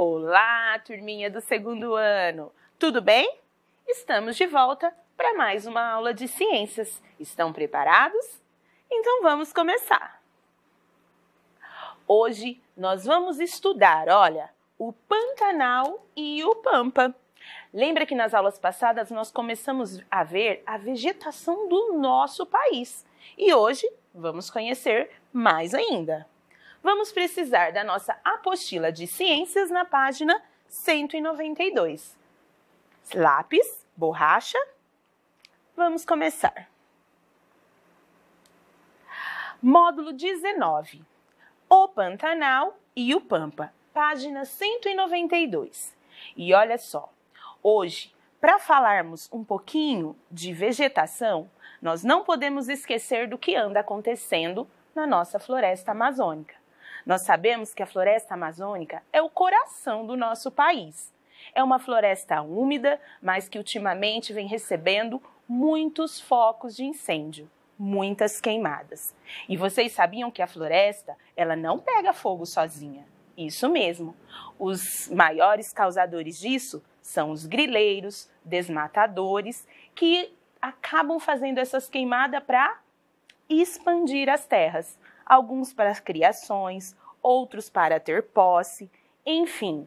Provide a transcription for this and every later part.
Olá, turminha do segundo ano! Tudo bem? Estamos de volta para mais uma aula de ciências. Estão preparados? Então vamos começar! Hoje nós vamos estudar, olha, o Pantanal e o Pampa. Lembra que nas aulas passadas nós começamos a ver a vegetação do nosso país e hoje vamos conhecer mais ainda vamos precisar da nossa apostila de ciências na página 192. Lápis, borracha. Vamos começar. Módulo 19. O Pantanal e o Pampa, página 192. E olha só, hoje, para falarmos um pouquinho de vegetação, nós não podemos esquecer do que anda acontecendo na nossa floresta amazônica. Nós sabemos que a floresta amazônica é o coração do nosso país. É uma floresta úmida, mas que ultimamente vem recebendo muitos focos de incêndio, muitas queimadas. E vocês sabiam que a floresta, ela não pega fogo sozinha. Isso mesmo. Os maiores causadores disso são os grileiros, desmatadores, que acabam fazendo essas queimadas para expandir as terras, alguns para criações, outros para ter posse, enfim,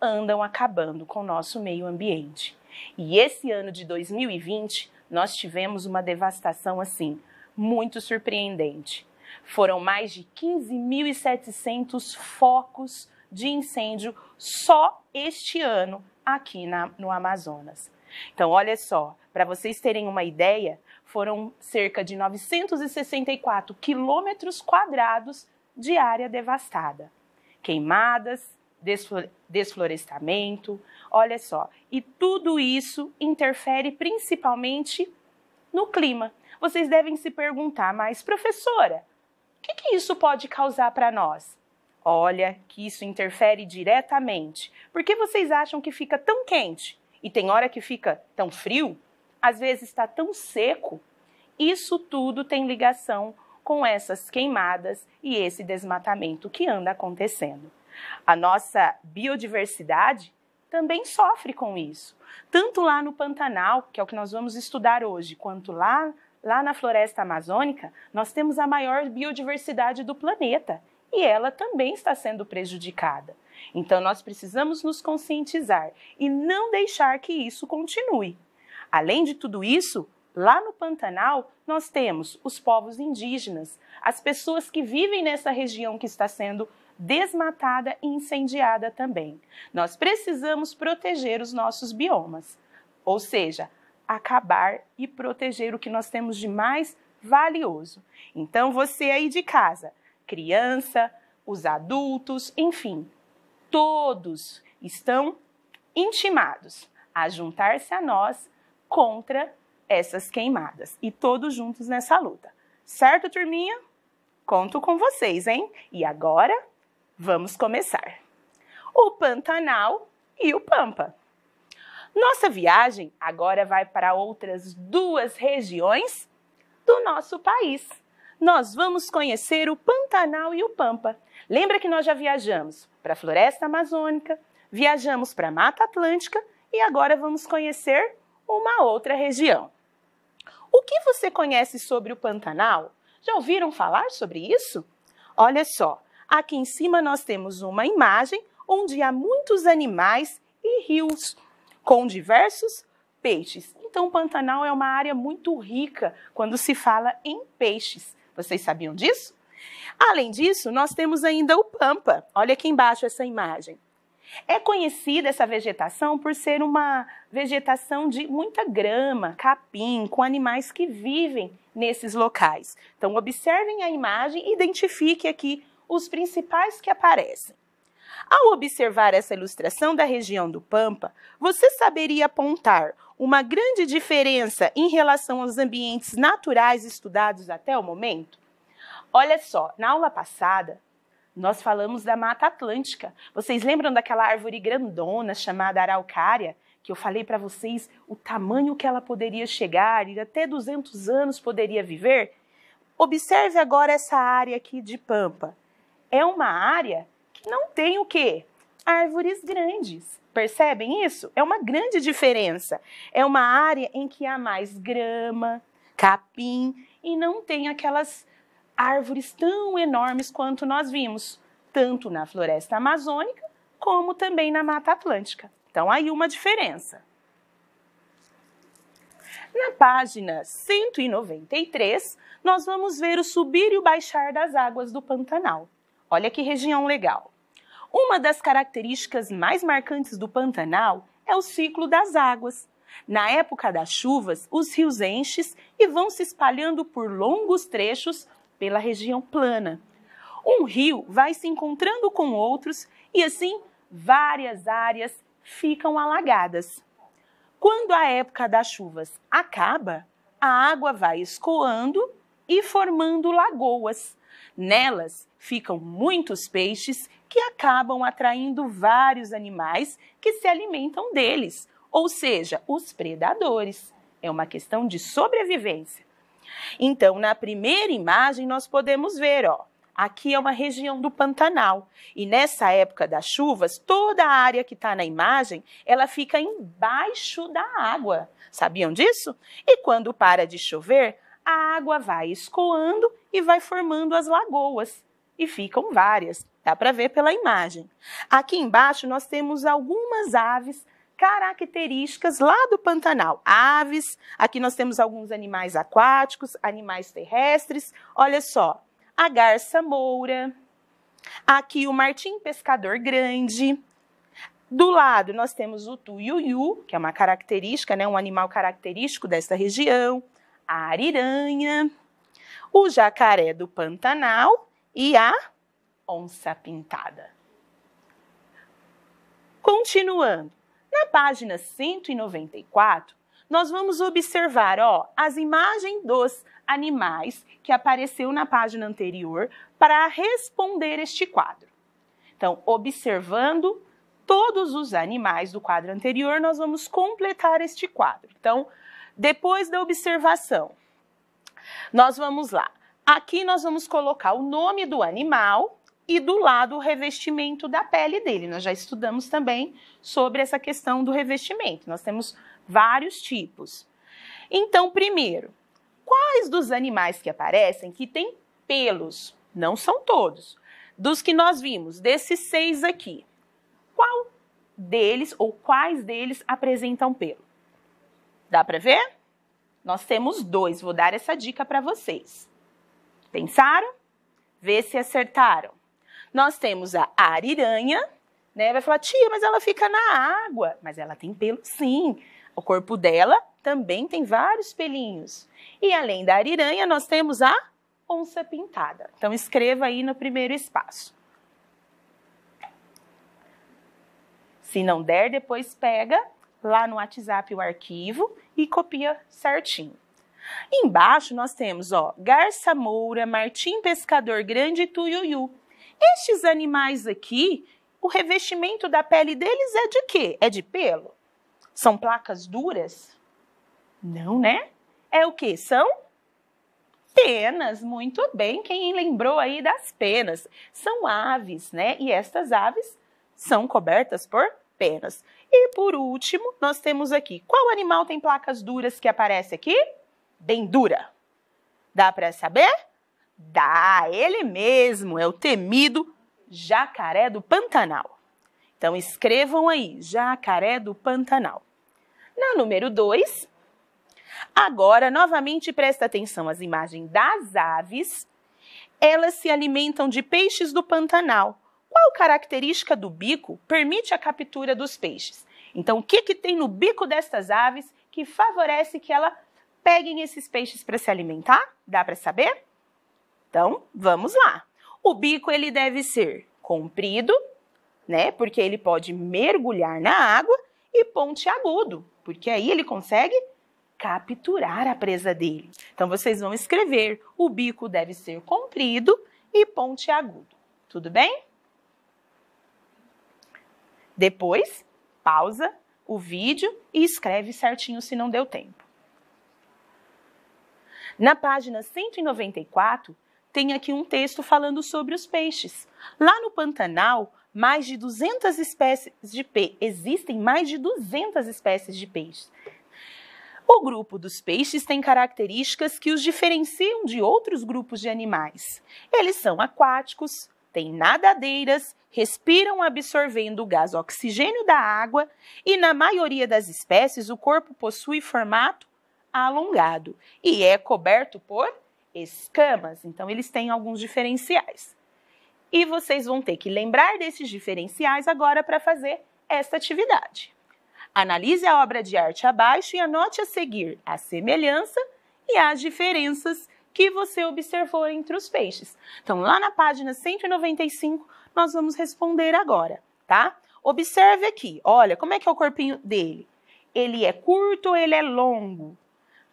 andam acabando com o nosso meio ambiente. E esse ano de 2020, nós tivemos uma devastação assim, muito surpreendente. Foram mais de 15.700 focos de incêndio só este ano aqui na, no Amazonas. Então, olha só, para vocês terem uma ideia, foram cerca de 964 quilômetros quadrados de área devastada. Queimadas, desflorestamento, olha só. E tudo isso interfere principalmente no clima. Vocês devem se perguntar, mas professora, o que, que isso pode causar para nós? Olha que isso interfere diretamente. Por que vocês acham que fica tão quente e tem hora que fica tão frio? Às vezes está tão seco. Isso tudo tem ligação com essas queimadas e esse desmatamento que anda acontecendo. A nossa biodiversidade também sofre com isso, tanto lá no Pantanal, que é o que nós vamos estudar hoje, quanto lá, lá na floresta amazônica, nós temos a maior biodiversidade do planeta e ela também está sendo prejudicada. Então nós precisamos nos conscientizar e não deixar que isso continue. Além de tudo isso, Lá no Pantanal, nós temos os povos indígenas, as pessoas que vivem nessa região que está sendo desmatada e incendiada também. Nós precisamos proteger os nossos biomas, ou seja, acabar e proteger o que nós temos de mais valioso. Então, você aí de casa, criança, os adultos, enfim, todos estão intimados a juntar-se a nós contra essas queimadas e todos juntos nessa luta. Certo, turminha? Conto com vocês, hein? E agora, vamos começar. O Pantanal e o Pampa. Nossa viagem agora vai para outras duas regiões do nosso país. Nós vamos conhecer o Pantanal e o Pampa. Lembra que nós já viajamos para a Floresta Amazônica, viajamos para a Mata Atlântica e agora vamos conhecer uma outra região. O que você conhece sobre o Pantanal? Já ouviram falar sobre isso? Olha só, aqui em cima nós temos uma imagem onde há muitos animais e rios com diversos peixes. Então, o Pantanal é uma área muito rica quando se fala em peixes. Vocês sabiam disso? Além disso, nós temos ainda o Pampa. Olha aqui embaixo essa imagem. É conhecida essa vegetação por ser uma vegetação de muita grama, capim, com animais que vivem nesses locais. Então, observem a imagem e identifique aqui os principais que aparecem. Ao observar essa ilustração da região do Pampa, você saberia apontar uma grande diferença em relação aos ambientes naturais estudados até o momento? Olha só, na aula passada, nós falamos da Mata Atlântica. Vocês lembram daquela árvore grandona chamada araucária? Que eu falei para vocês o tamanho que ela poderia chegar e até 200 anos poderia viver? Observe agora essa área aqui de Pampa. É uma área que não tem o quê? Árvores grandes. Percebem isso? É uma grande diferença. É uma área em que há mais grama, capim e não tem aquelas árvores tão enormes quanto nós vimos, tanto na floresta amazônica como também na Mata Atlântica. Então, aí uma diferença. Na página 193, nós vamos ver o subir e o baixar das águas do Pantanal. Olha que região legal! Uma das características mais marcantes do Pantanal é o ciclo das águas. Na época das chuvas, os rios enchem e vão se espalhando por longos trechos pela região plana. Um rio vai se encontrando com outros e assim várias áreas ficam alagadas. Quando a época das chuvas acaba, a água vai escoando e formando lagoas. Nelas ficam muitos peixes que acabam atraindo vários animais que se alimentam deles, ou seja, os predadores. É uma questão de sobrevivência. Então, na primeira imagem, nós podemos ver, ó, aqui é uma região do Pantanal. E nessa época das chuvas, toda a área que está na imagem, ela fica embaixo da água. Sabiam disso? E quando para de chover, a água vai escoando e vai formando as lagoas. E ficam várias, dá para ver pela imagem. Aqui embaixo nós temos algumas aves características lá do Pantanal. Aves, aqui nós temos alguns animais aquáticos, animais terrestres. Olha só, a garça moura, aqui o martim pescador grande. Do lado nós temos o tuiuiu, que é uma característica, né, um animal característico desta região, a ariranha, o jacaré do Pantanal e a onça pintada. Continuando, na página 194, nós vamos observar ó, as imagens dos animais que apareceu na página anterior para responder este quadro. Então, observando todos os animais do quadro anterior, nós vamos completar este quadro. Então, depois da observação, nós vamos lá. Aqui nós vamos colocar o nome do animal, e do lado o revestimento da pele dele. Nós já estudamos também sobre essa questão do revestimento. Nós temos vários tipos. Então, primeiro, quais dos animais que aparecem que têm pelos? Não são todos. Dos que nós vimos, desses seis aqui, qual deles ou quais deles apresentam pelo? Dá para ver? Nós temos dois, vou dar essa dica para vocês. Pensaram? Vê se acertaram. Nós temos a ariranha, né? Vai falar, tia, mas ela fica na água. Mas ela tem pelo, sim. O corpo dela também tem vários pelinhos. E além da ariranha, nós temos a onça pintada. Então escreva aí no primeiro espaço. Se não der, depois pega lá no WhatsApp o arquivo e copia certinho. Embaixo nós temos, ó, garça moura, martim pescador grande e tuiuiu. Estes animais aqui, o revestimento da pele deles é de quê? É de pelo? São placas duras? Não, né? É o que? São penas, muito bem. Quem lembrou aí das penas? São aves, né? E estas aves são cobertas por penas. E por último, nós temos aqui, qual animal tem placas duras que aparece aqui? bem dura Dá para saber? Dá, ele mesmo é o temido jacaré do Pantanal. Então escrevam aí, jacaré do Pantanal. Na número 2, agora novamente presta atenção às imagens das aves. Elas se alimentam de peixes do Pantanal. Qual característica do bico permite a captura dos peixes? Então, o que, que tem no bico destas aves que favorece que ela peguem esses peixes para se alimentar? Dá para saber? Então, vamos lá. O bico ele deve ser comprido, né? Porque ele pode mergulhar na água e pontiagudo, porque aí ele consegue capturar a presa dele. Então vocês vão escrever: o bico deve ser comprido e pontiagudo. Tudo bem? Depois, pausa o vídeo e escreve certinho se não deu tempo. Na página 194, tem aqui um texto falando sobre os peixes. Lá no Pantanal, mais de 200 espécies de peixes, existem mais de 200 espécies de peixes. O grupo dos peixes tem características que os diferenciam de outros grupos de animais. Eles são aquáticos, têm nadadeiras, respiram absorvendo o gás oxigênio da água e, na maioria das espécies, o corpo possui formato alongado e é coberto por escamas. Então, eles têm alguns diferenciais. E vocês vão ter que lembrar desses diferenciais agora para fazer esta atividade. Analise a obra de arte abaixo e anote a seguir a semelhança e as diferenças que você observou entre os peixes. Então, lá na página 195, nós vamos responder agora, tá? Observe aqui, olha, como é que é o corpinho dele? Ele é curto ou ele é longo,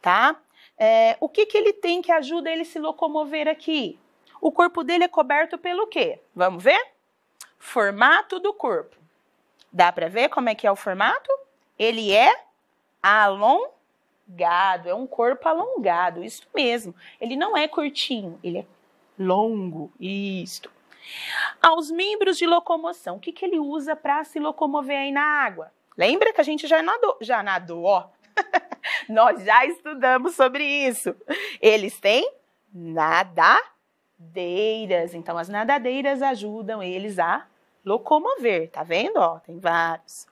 tá? É, o que, que ele tem que ajuda ele se locomover aqui? O corpo dele é coberto pelo quê? Vamos ver? Formato do corpo. Dá para ver como é que é o formato? Ele é alongado, é um corpo alongado, isso mesmo. Ele não é curtinho, ele é longo, isto. Aos membros de locomoção, o que, que ele usa para se locomover aí na água? Lembra que a gente já nadou, já nadou, ó. Nós já estudamos sobre isso. Eles têm nadadeiras. Então, as nadadeiras ajudam eles a locomover. Tá vendo? Ó, tem vários.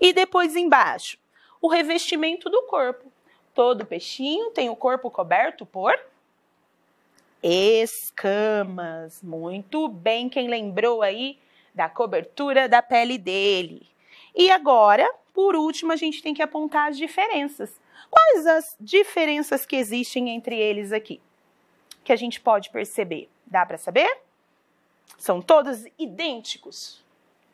E depois embaixo, o revestimento do corpo. Todo peixinho tem o corpo coberto por escamas. Muito bem, quem lembrou aí da cobertura da pele dele. E agora, por último, a gente tem que apontar as diferenças. Quais as diferenças que existem entre eles aqui? Que a gente pode perceber? Dá para saber? São todos idênticos?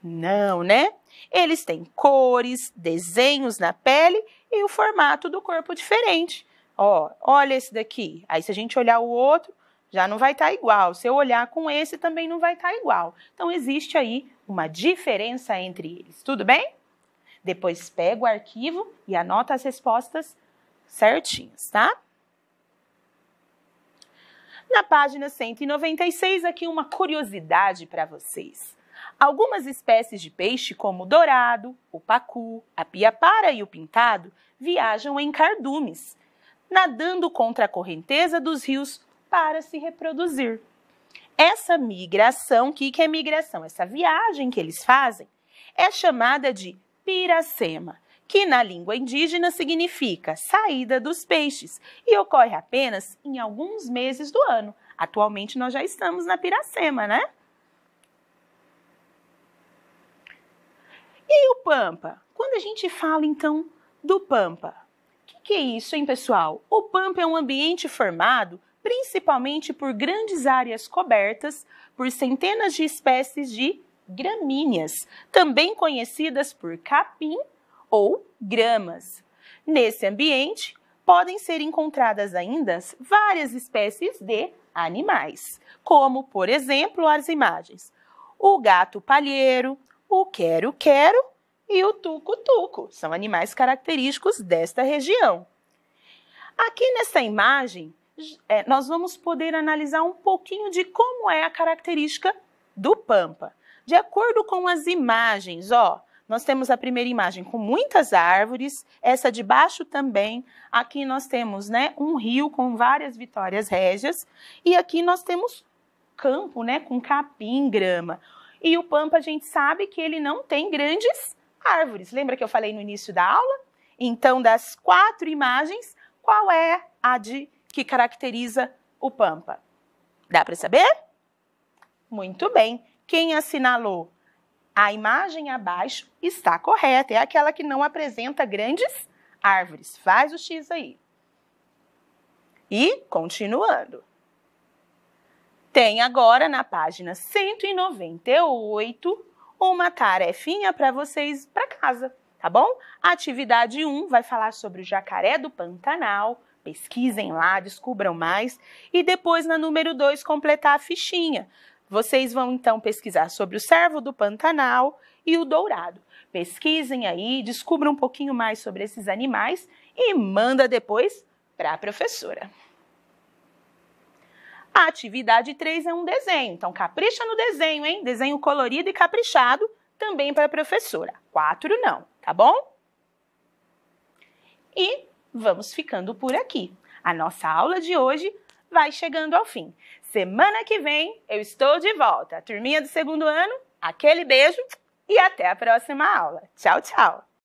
Não, né? Eles têm cores, desenhos na pele e o formato do corpo diferente. Ó, olha esse daqui. Aí se a gente olhar o outro, já não vai estar tá igual. Se eu olhar com esse, também não vai estar tá igual. Então existe aí uma diferença entre eles. Tudo bem? Depois pega o arquivo e anota as respostas certinhas, tá? Na página 196, aqui uma curiosidade para vocês. Algumas espécies de peixe, como o dourado, o pacu, a piapara e o pintado, viajam em cardumes, nadando contra a correnteza dos rios para se reproduzir. Essa migração, o que, que é migração? Essa viagem que eles fazem é chamada de piracema que na língua indígena significa saída dos peixes e ocorre apenas em alguns meses do ano. Atualmente nós já estamos na Piracema, né? E o Pampa? Quando a gente fala então do Pampa, o que, que é isso, hein, pessoal? O Pampa é um ambiente formado principalmente por grandes áreas cobertas por centenas de espécies de gramíneas, também conhecidas por capim ou gramas. Nesse ambiente, podem ser encontradas ainda várias espécies de animais, como, por exemplo, as imagens: o gato palheiro, o quero-quero e o tucu. São animais característicos desta região. Aqui nessa imagem, é, nós vamos poder analisar um pouquinho de como é a característica do pampa. De acordo com as imagens, ó, nós temos a primeira imagem com muitas árvores, essa de baixo também. Aqui nós temos né, um rio com várias vitórias régias. E aqui nós temos campo né, com capim, grama. E o Pampa a gente sabe que ele não tem grandes árvores. Lembra que eu falei no início da aula? Então, das quatro imagens, qual é a de que caracteriza o Pampa? Dá para saber? Muito bem. Quem assinalou a imagem abaixo está correta, é aquela que não apresenta grandes árvores. Faz o X aí. E continuando. Tem agora na página 198 uma tarefinha para vocês para casa, tá bom? atividade 1 vai falar sobre o jacaré do Pantanal. Pesquisem lá, descubram mais. E depois, na número 2, completar a fichinha. Vocês vão então pesquisar sobre o servo do Pantanal e o dourado. Pesquisem aí, descubram um pouquinho mais sobre esses animais e manda depois para a professora. A atividade 3 é um desenho, então capricha no desenho, hein? Desenho colorido e caprichado também para a professora. 4 não, tá bom? E vamos ficando por aqui. A nossa aula de hoje vai chegando ao fim. Semana que vem eu estou de volta. Turminha do segundo ano, aquele beijo e até a próxima aula. Tchau, tchau!